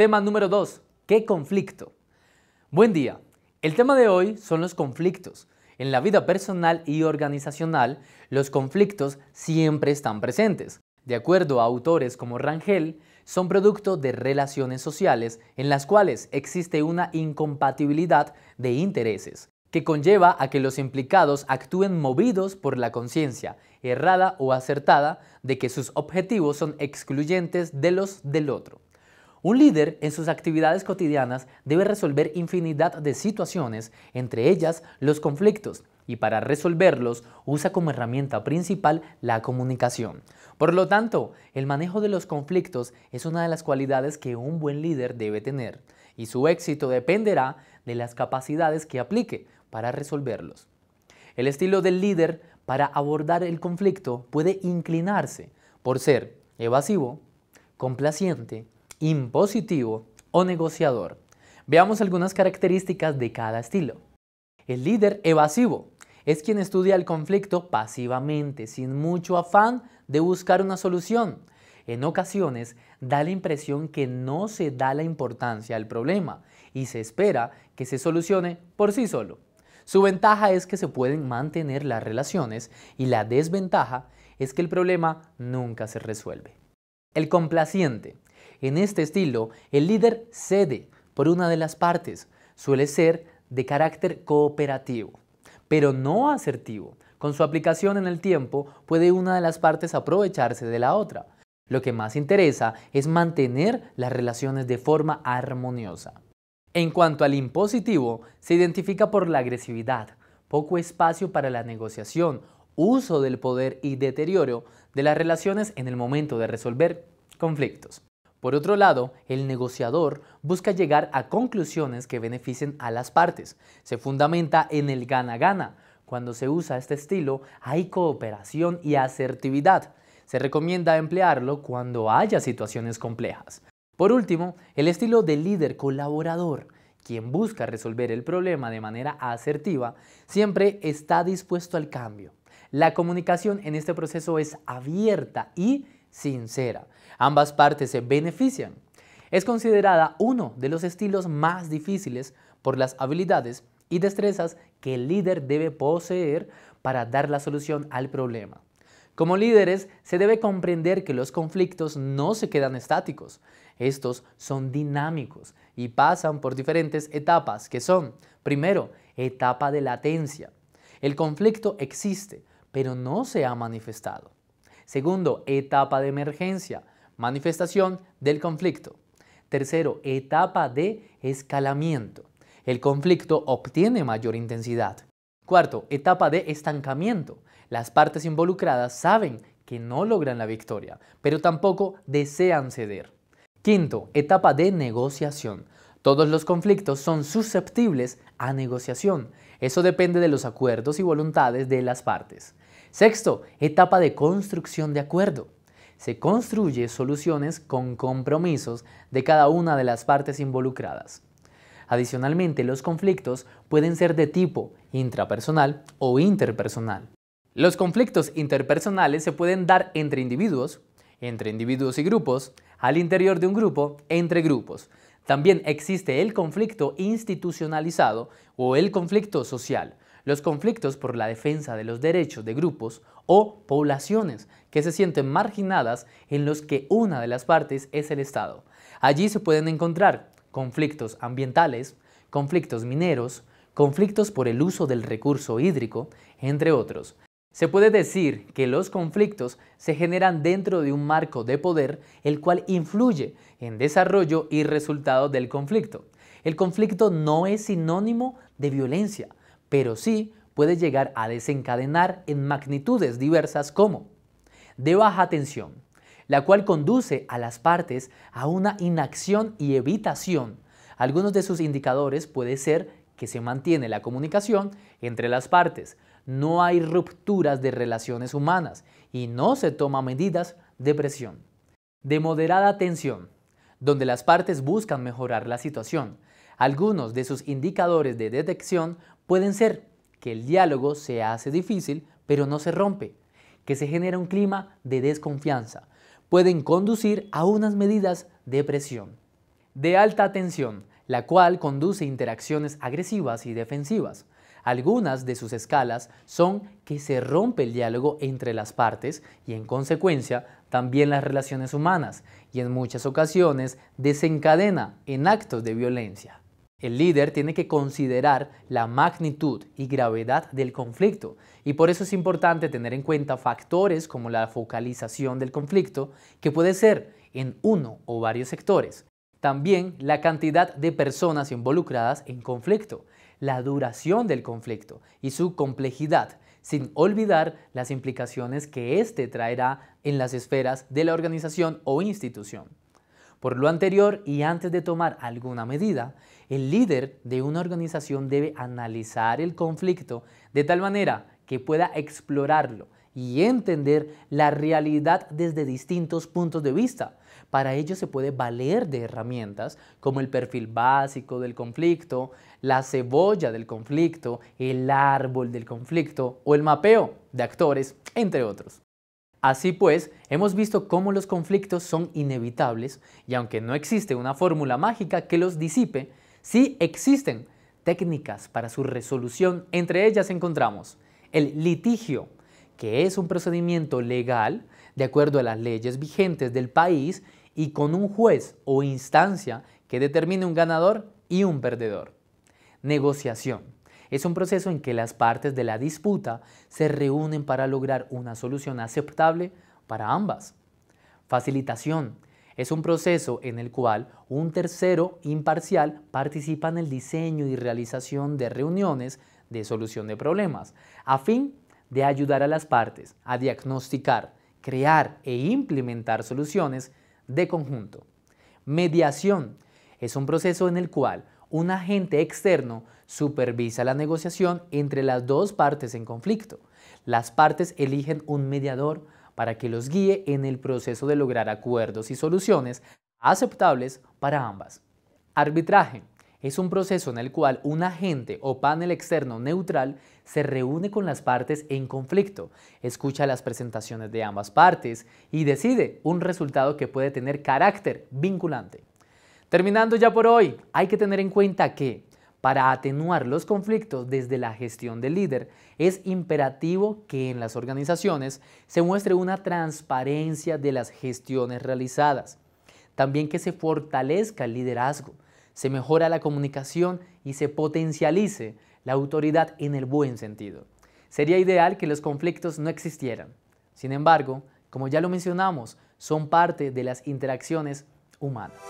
Tema número 2. ¿Qué conflicto? Buen día. El tema de hoy son los conflictos. En la vida personal y organizacional, los conflictos siempre están presentes. De acuerdo a autores como Rangel, son producto de relaciones sociales en las cuales existe una incompatibilidad de intereses, que conlleva a que los implicados actúen movidos por la conciencia, errada o acertada, de que sus objetivos son excluyentes de los del otro. Un líder en sus actividades cotidianas debe resolver infinidad de situaciones, entre ellas los conflictos, y para resolverlos usa como herramienta principal la comunicación. Por lo tanto, el manejo de los conflictos es una de las cualidades que un buen líder debe tener, y su éxito dependerá de las capacidades que aplique para resolverlos. El estilo del líder para abordar el conflicto puede inclinarse por ser evasivo, complaciente, impositivo o negociador. Veamos algunas características de cada estilo. El líder evasivo es quien estudia el conflicto pasivamente, sin mucho afán de buscar una solución. En ocasiones da la impresión que no se da la importancia al problema y se espera que se solucione por sí solo. Su ventaja es que se pueden mantener las relaciones y la desventaja es que el problema nunca se resuelve. El complaciente. En este estilo, el líder cede por una de las partes. Suele ser de carácter cooperativo, pero no asertivo. Con su aplicación en el tiempo, puede una de las partes aprovecharse de la otra. Lo que más interesa es mantener las relaciones de forma armoniosa. En cuanto al impositivo, se identifica por la agresividad, poco espacio para la negociación uso del poder y deterioro de las relaciones en el momento de resolver conflictos. Por otro lado, el negociador busca llegar a conclusiones que beneficien a las partes. Se fundamenta en el gana-gana. Cuando se usa este estilo, hay cooperación y asertividad. Se recomienda emplearlo cuando haya situaciones complejas. Por último, el estilo de líder colaborador, quien busca resolver el problema de manera asertiva, siempre está dispuesto al cambio la comunicación en este proceso es abierta y sincera. Ambas partes se benefician. Es considerada uno de los estilos más difíciles por las habilidades y destrezas que el líder debe poseer para dar la solución al problema. Como líderes, se debe comprender que los conflictos no se quedan estáticos. Estos son dinámicos y pasan por diferentes etapas que son, primero, etapa de latencia. El conflicto existe, pero no se ha manifestado. Segundo, etapa de emergencia, manifestación del conflicto. Tercero, etapa de escalamiento. El conflicto obtiene mayor intensidad. Cuarto, etapa de estancamiento. Las partes involucradas saben que no logran la victoria, pero tampoco desean ceder. Quinto, etapa de negociación. Todos los conflictos son susceptibles a negociación. Eso depende de los acuerdos y voluntades de las partes. Sexto, etapa de construcción de acuerdo. Se construye soluciones con compromisos de cada una de las partes involucradas. Adicionalmente, los conflictos pueden ser de tipo intrapersonal o interpersonal. Los conflictos interpersonales se pueden dar entre individuos, entre individuos y grupos, al interior de un grupo, entre grupos. También existe el conflicto institucionalizado o el conflicto social, los conflictos por la defensa de los derechos de grupos o poblaciones que se sienten marginadas en los que una de las partes es el Estado. Allí se pueden encontrar conflictos ambientales, conflictos mineros, conflictos por el uso del recurso hídrico, entre otros. Se puede decir que los conflictos se generan dentro de un marco de poder el cual influye en desarrollo y resultado del conflicto. El conflicto no es sinónimo de violencia, pero sí puede llegar a desencadenar en magnitudes diversas como de baja tensión, la cual conduce a las partes a una inacción y evitación. Algunos de sus indicadores puede ser que se mantiene la comunicación entre las partes, no hay rupturas de relaciones humanas y no se toma medidas de presión. De moderada tensión, donde las partes buscan mejorar la situación. Algunos de sus indicadores de detección pueden ser que el diálogo se hace difícil, pero no se rompe, que se genera un clima de desconfianza, pueden conducir a unas medidas de presión. De alta tensión, la cual conduce a interacciones agresivas y defensivas. Algunas de sus escalas son que se rompe el diálogo entre las partes y en consecuencia también las relaciones humanas y en muchas ocasiones desencadena en actos de violencia. El líder tiene que considerar la magnitud y gravedad del conflicto y por eso es importante tener en cuenta factores como la focalización del conflicto, que puede ser en uno o varios sectores, también la cantidad de personas involucradas en conflicto, la duración del conflicto y su complejidad, sin olvidar las implicaciones que éste traerá en las esferas de la organización o institución. Por lo anterior y antes de tomar alguna medida, el líder de una organización debe analizar el conflicto de tal manera que pueda explorarlo y entender la realidad desde distintos puntos de vista. Para ello se puede valer de herramientas como el perfil básico del conflicto, la cebolla del conflicto, el árbol del conflicto o el mapeo de actores, entre otros. Así pues, hemos visto cómo los conflictos son inevitables y aunque no existe una fórmula mágica que los disipe, sí existen técnicas para su resolución. Entre ellas encontramos el litigio, que es un procedimiento legal de acuerdo a las leyes vigentes del país y con un juez o instancia que determine un ganador y un perdedor. Negociación es un proceso en que las partes de la disputa se reúnen para lograr una solución aceptable para ambas. Facilitación. Es un proceso en el cual un tercero imparcial participa en el diseño y realización de reuniones de solución de problemas, a fin de ayudar a las partes a diagnosticar, crear e implementar soluciones de conjunto. Mediación es un proceso en el cual un agente externo supervisa la negociación entre las dos partes en conflicto. Las partes eligen un mediador para que los guíe en el proceso de lograr acuerdos y soluciones aceptables para ambas. Arbitraje es un proceso en el cual un agente o panel externo neutral se reúne con las partes en conflicto, escucha las presentaciones de ambas partes y decide un resultado que puede tener carácter vinculante. Terminando ya por hoy, hay que tener en cuenta que para atenuar los conflictos desde la gestión del líder, es imperativo que en las organizaciones se muestre una transparencia de las gestiones realizadas. También que se fortalezca el liderazgo, se mejora la comunicación y se potencialice la autoridad en el buen sentido. Sería ideal que los conflictos no existieran. Sin embargo, como ya lo mencionamos, son parte de las interacciones humanas.